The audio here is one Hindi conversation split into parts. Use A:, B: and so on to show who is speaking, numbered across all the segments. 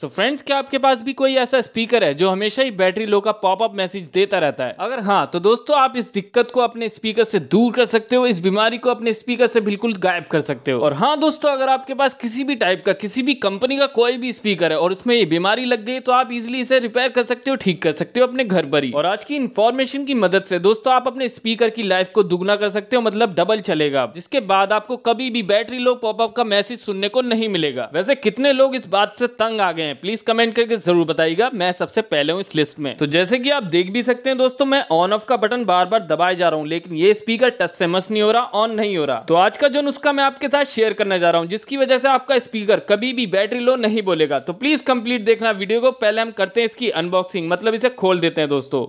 A: सो so फ्रेंड्स क्या आपके पास भी कोई ऐसा स्पीकर है जो हमेशा ही बैटरी लो का पॉपअप मैसेज देता रहता है अगर हाँ तो दोस्तों आप इस दिक्कत को अपने स्पीकर से दूर कर सकते हो इस बीमारी को अपने स्पीकर से बिल्कुल गायब कर सकते हो और हाँ दोस्तों अगर आपके पास किसी भी टाइप का किसी भी कंपनी का कोई भी स्पीकर है और उसमें ये बीमारी लग गई तो आप इजिली इसे रिपेयर कर सकते हो ठीक कर सकते हो अपने घर पर ही और आज की इन्फॉर्मेशन की मदद से दोस्तों आप अपने स्पीकर की लाइफ को दुगना कर सकते हो मतलब डबल चलेगा जिसके बाद आपको कभी भी बैटरी लो पॉपअप का मैसेज सुनने को नहीं मिलेगा वैसे कितने लोग इस बात से तंग आ गए हैं प्लीज कमेंट करके जरूर बताइएगा मैं सबसे पहले हूँ इस लिस्ट में तो जैसे कि आप देख भी सकते हैं दोस्तों मैं ऑन ऑफ का बटन बार बार दबाए जा रहा हूँ लेकिन ये स्पीकर टच से मस नहीं हो रहा ऑन नहीं हो रहा तो आज का जो नुस्खा मैं आपके साथ शेयर करने जा रहा हूँ जिसकी वजह से आपका स्पीकर कभी भी बैटरी लो नहीं बोलेगा तो प्लीज कंप्लीट देखना वीडियो को पहले हम करते हैं इसकी अनबॉक्सिंग मतलब इसे खोल देते हैं दोस्तों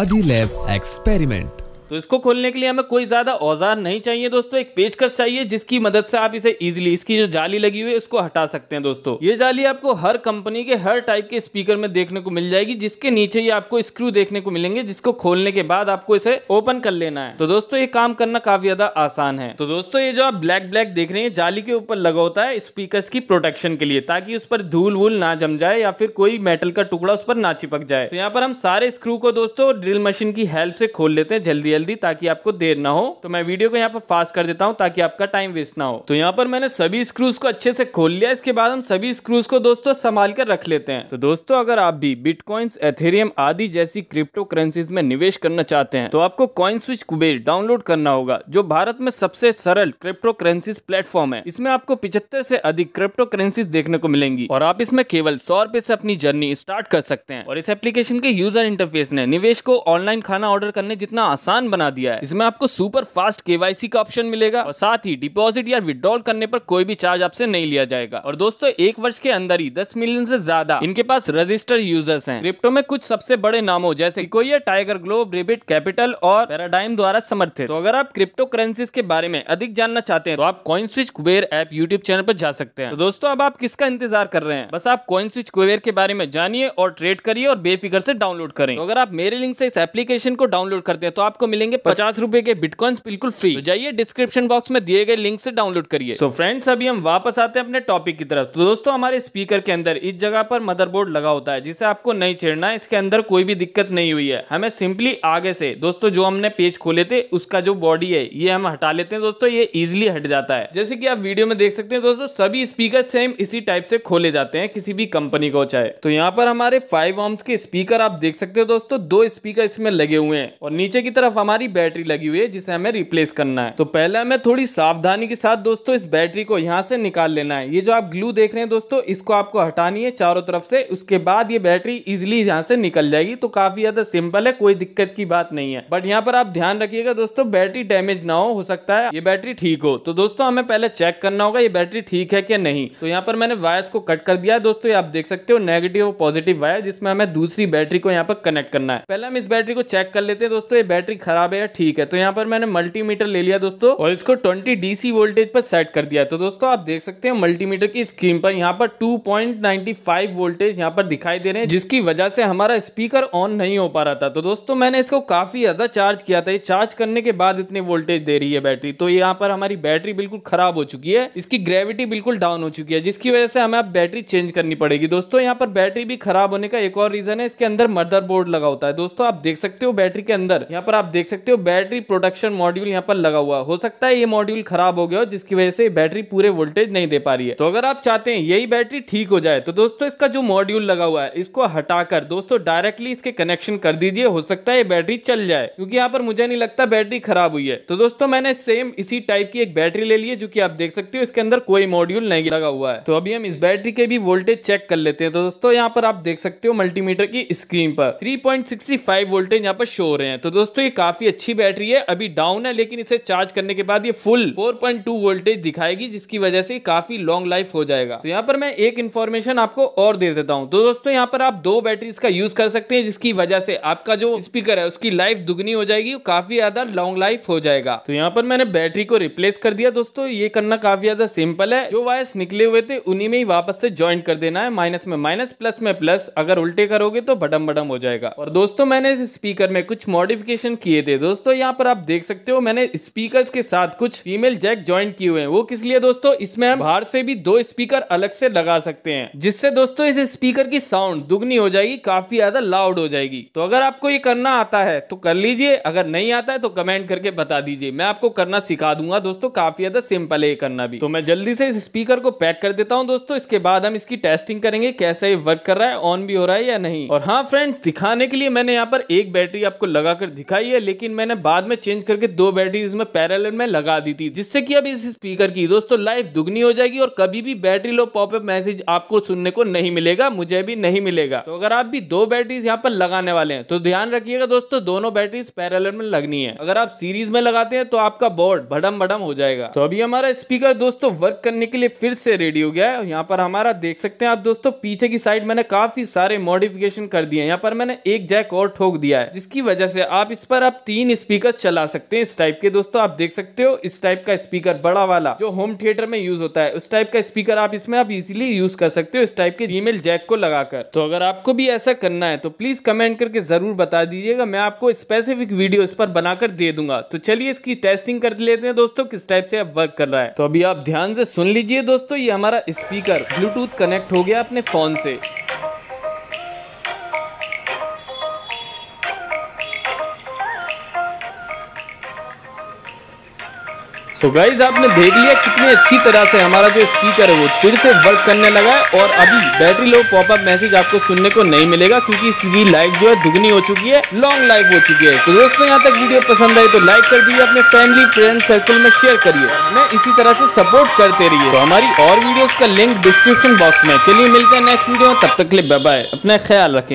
A: आदि लैब एक्सपेरिमेंट तो इसको खोलने के लिए हमें कोई ज़्यादा औजार नहीं चाहिए दोस्तों एक पेचकस चाहिए जिसकी मदद से आप इसे ईजिली इसकी जो जाली लगी हुई है उसको हटा सकते हैं दोस्तों ये जाली आपको हर कंपनी के हर टाइप के स्पीकर में देखने को मिल जाएगी जिसके नीचे ही आपको स्क्रू देखने को मिलेंगे जिसको खोलने के बाद आपको इसे ओपन कर लेना है तो दोस्तों ये काम करना काफी ज्यादा आसान है तो दोस्तों ये जो आप ब्लैक ब्लैक देख रहे हैं जाली के ऊपर लगा होता है स्पीकर की प्रोटेक्शन के लिए ताकि उस पर धूल वूल ना जम जाए या फिर कोई मेटल का टुकड़ा उस पर ना चिपक जाए तो यहाँ पर हम सारे स्क्रू को दोस्तों ड्रिल मशीन की हेल्प से खोल लेते हैं जल्दी जल्दी जल्दी ताकि आपको देर ना हो तो मैं वीडियो को यहाँ पर फास्ट कर देता हूँ ताकि आपका टाइम वेस्ट ना हो तो यहाँ पर मैंने सभी स्क्रूज को अच्छे से खोल लिया इसके बाद हम सभी स्क्रूज को दोस्तों संभाल कर रख लेते हैं तो दोस्तों अगर आप भी बिटकॉइंस एथेरियम आदि जैसी क्रिप्टो करेंसीज में निवेश करना चाहते हैं तो आपको कॉइन स्विच कुबेर डाउनलोड करना होगा जो भारत में सबसे सरल क्रिप्टो करेंसीज प्लेटफॉर्म है इसमें आपको पिछहत्तर से अधिक क्रिप्टो करेंसीज देखने को मिलेंगी और आप इसमें केवल सौ रुपए से अपनी जर्नी स्टार्ट कर सकते हैं और इस एप्लीकेशन के यूजर इंटरफेस ने निवेश को ऑनलाइन खाना ऑर्डर करने जितना आसान बना दिया है इसमें आपको सुपर फास्ट केवाईसी का ऑप्शन मिलेगा और साथ ही डिपॉजिट या विड्रॉल करने पर कोई भी चार्ज आपसे नहीं लिया जाएगा और दोस्तों एक वर्ष के अंदर ही दस मिलियन से ज्यादा इनके पास रजिस्टर्ड यूजर्स हैं क्रिप्टो में कुछ सबसे बड़े नामों जैसे Sequoia Tiger Global Ribbit Capital और पैराडाइम द्वारा समर्थित तो अगर आप क्रिप्टो करेंसी के बारे में अधिक जानना चाहते हैं तो आप CoinSwitch Kuber app YouTube channel पर जा सकते हैं तो दोस्तों अब आप किसका इंतजार कर रहे हैं बस आप कॉइन स्विच कुबेर के बारे में जानिए और ट्रेड करिए और बेफिक्र से डाउनलोड करें तो अगर आप मेरे लिंक से इस एप्लीकेशन को डाउनलोड करते हैं तो आपको मिलेंगे पचास रुपए के बिटकॉइन बिल्कुल फ्री तो जाइए डिस्क्रिप्शन बॉक्स में दिए गए लिंक से डाउनलोड करिए सो फ्रेंड्स अभी हम वापस आते हैं अपने टॉपिक की तरफ तो दोस्तों हमारे स्पीकर के अंदर इस जगह पर मदरबोर्ड लगा होता है जिसे आपको नहीं छेड़ना है इसके अंदर कोई भी दिक्कत नहीं हुई है हमें सिंपली आगे से दोस्तों जो हमने पेज खोले थे उसका जो बॉडी है ये हम हटा लेते हैं दोस्तों ये इजिली हट जाता है जैसे की आप वीडियो में देख सकते हैं दोस्तों सभी स्पीकर सेम इसी टाइप से खोले जाते हैं किसी भी कंपनी को चाहे तो यहाँ पर हमारे फाइव ऑम्स के स्पीकर आप देख सकते हैं दोस्तों दो स्पीकर इसमें लगे हुए हैं और नीचे की तरफ हमारी बैटरी लगी हुई है जिसे हमें रिप्लेस करना है तो पहले हमें थोड़ी सावधानी के साथ दोस्तों इस बैटरी को यहाँ से निकाल लेना है ये जो आप ग्लू देख रहे हैं दोस्तों इसको आपको हटानी है चारों तरफ से उसके बाद ये बैटरी इजिली यहाँ से निकल जाएगी तो काफी ज्यादा सिंपल है कोई दिक्कत की बात नहीं है बट यहाँ पर आप ध्यान रखिएगा दोस्तों बैटरी डैमेज ना हो सकता है ये बैटरी ठीक हो तो दोस्तों हमें पहले चेक करना होगा ये बैटरी ठीक है कि नहीं तो यहाँ पर मैंने वायर्स को कट कर दिया दोस्तों आप देख सकते हो नेगेटिव और पॉजिटिव वायर जिसमें हमें दूसरी बैटरी को यहाँ पर कनेक्ट करना है पहले हम इस बैटरी को चेक कर लेते हैं दोस्तों ये बैटरी खराब है या ठीक है तो यहाँ पर मैंने मल्टीमीटर ले लिया दोस्तों और इसको 20 डीसी वोल्टेज पर सेट कर दिया तो दोस्तों आप देख सकते हैं मल्टीमीटर की स्क्रीन पर यहाँ पर 2.95 वोल्टेज यहाँ पर दिखाई दे रहे हैं जिसकी वजह से हमारा स्पीकर ऑन नहीं हो पा रहा था तो दोस्तों मैंने इसको काफी ज्यादा चार्ज किया था ये चार्ज करने के बाद इतने वोल्टेज दे रही है बैटरी तो यहाँ पर हमारी बैटरी बिल्कुल खराब हो चुकी है इसकी ग्रेविटी बिल्कुल डाउन हो चुकी है जिसकी वजह से हमें अब बैटरी चेंज करनी पड़ेगी दोस्तों यहाँ पर बैटरी भी खराब होने का एक और रीजन है इसके अंदर मदरबोर्ड लगा होता है दोस्तों आप देख सकते हो बैटरी के अंदर यहाँ पर आप देख देख सकते हो बैटरी प्रोडक्शन मॉड्यूल यहाँ पर लगा हुआ हो सकता है ये मॉड्यूल खराब हो गया हो जिसकी वजह से बैटरी पूरे वोल्टेज नहीं दे पा रही है तो अगर आप चाहते हैं यही बैटरी ठीक हो जाए तो दोस्तों इसका जो मॉड्यूल लगा हुआ है इसको हटाकर दोस्तों डायरेक्टली इसके कनेक्शन कर दीजिए हो सकता है बैटरी चल जाए क्योंकि यहाँ पर मुझे नहीं लगता बैटरी खराब हुई है तो दोस्तों मैंने सेम इसी टाइप की एक बैटरी ले ली है जो की आप देख सकते हो इसके अंदर कोई मॉड्यूल नहीं लगा हुआ है तो अभी हम इस बैटरी के भी वोल्टेज चेक कर लेते हैं तो दोस्तों यहाँ पर आप देख सकते हो मल्टीमीटर की स्क्रीन पर थ्री वोल्टेज यहाँ पर शो हो रहे हैं तो दोस्तों ये काफी काफी अच्छी बैटरी है अभी डाउन है लेकिन इसे चार्ज करने के बाद ये फुल 4.2 वोल्टेज दिखाएगी जिसकी वजह से काफी लॉन्ग लाइफ हो जाएगा तो यहाँ पर मैं एक इन्फॉर्मेशन आपको और दे देता हूँ तो दोस्तों यहाँ पर आप दो बैटरी का यूज कर सकते हैं जिसकी वजह से आपका जो स्पीकर है उसकी लाइफ दुगनी हो जाएगी काफी ज्यादा लॉन्ग लाइफ हो जाएगा तो यहाँ पर मैंने बैटरी को रिप्लेस कर दिया दोस्तों ये करना काफी ज्यादा सिंपल है जो वायर्स निकले हुए थे उन्हीं में ही वापस से ज्वाइन कर देना है माइनस में माइनस प्लस में प्लस अगर उल्टे करोगे तो बडम बडम हो जाएगा और दोस्तों मैंने इस स्पीकर में कुछ मॉडिफिकेशन किए थे दोस्तों यहाँ पर आप देख सकते हो मैंने स्पीकर्स के साथ कुछ फीमेल जैक ज्वाइंट किए हुए हैं वो किस लिए दोस्तों इसमें हम बाहर से भी दो स्पीकर अलग से लगा सकते हैं जिससे दोस्तों इस स्पीकर की साउंड दुगनी हो जाएगी काफी ज्यादा लाउड हो जाएगी तो अगर आपको ये करना आता है तो कर लीजिए अगर नहीं आता है तो कमेंट करके बता दीजिए मैं आपको करना सिखा दूंगा दोस्तों काफी ज्यादा सिंपल है ये करना भी तो मैं जल्दी से इस स्पीकर को पैक कर देता हूँ दोस्तों इसके बाद हम इसकी टेस्टिंग करेंगे कैसे ये वर्क कर रहा है ऑन भी हो रहा है या नहीं और हाँ फ्रेंड्स दिखाने के लिए मैंने यहाँ पर एक बैटरी आपको लगाकर दिखाई है लेकिन मैंने बाद में चेंज करके दो बैटरी इसमें पैरल में लगा दी थी जिससे कि अब इस स्पीकर की दोस्तों लाइफ दुगनी हो जाएगी और कभी भी बैटरी लो पॉपअप मैसेज आपको सुनने को नहीं मिलेगा मुझे भी नहीं मिलेगा तो अगर आप भी दो बैटरी यहाँ पर लगाने वाले हैं तो ध्यान रखिएगा दोस्तों दोनों बैटरी पैरल में लगनी है अगर आप सीरीज में लगाते हैं तो आपका बोर्ड भडम भडम हो जाएगा तो अभी हमारा स्पीकर दोस्तों वर्क करने के लिए फिर से रेडी हो गया है यहाँ पर हमारा देख सकते हैं आप दोस्तों पीछे की साइड मैंने काफी सारे मॉडिफिकेशन कर दिए यहाँ पर मैंने एक जैक और ठोक दिया है जिसकी वजह से आप इस पर आप तीन स्पीकर चला सकते हैं इस टाइप के दोस्तों आप देख सकते हो इस टाइप का स्पीकर बड़ा वाला जो होम थिएटर में यूज होता है उस टाइप का स्पीकर आप इसमें आप इजीली यूज कर सकते हो इस टाइप के जीमेल जैक को लगाकर तो अगर आपको भी ऐसा करना है तो प्लीज कमेंट करके जरूर बता दीजिएगा मैं आपको स्पेसिफिक वीडियो इस पर बनाकर दे दूंगा तो चलिए इसकी टेस्टिंग कर लेते हैं दोस्तों किस टाइप से आप वर्क कर रहा है तो अभी आप ध्यान से सुन लीजिए दोस्तों ये हमारा स्पीकर ब्लूटूथ कनेक्ट हो गया अपने फोन से सो गाइज आपने देख लिया कितनी अच्छी तरह से हमारा जो स्पीकर है वो फिर से वर्क करने लगा है और अभी बैटरी लो पॉपअप मैसेज आपको सुनने को नहीं मिलेगा क्योंकि इसकी लाइफ जो है दुगनी हो चुकी है लॉन्ग लाइफ हो चुकी है तो दोस्तों यहाँ तक वीडियो पसंद आई तो लाइक कर दीजिए अपने फैमिली फ्रेंड सर्कल में शेयर करिए मैं इसी तरह से सपोर्ट करते रहिए तो हमारी और वीडियो का लिंक डिस्क्रिप्शन बॉक्स में चलिए मिलते हैं नेक्स्ट वीडियो तब तक के लिए बाय अपना ख्याल रखें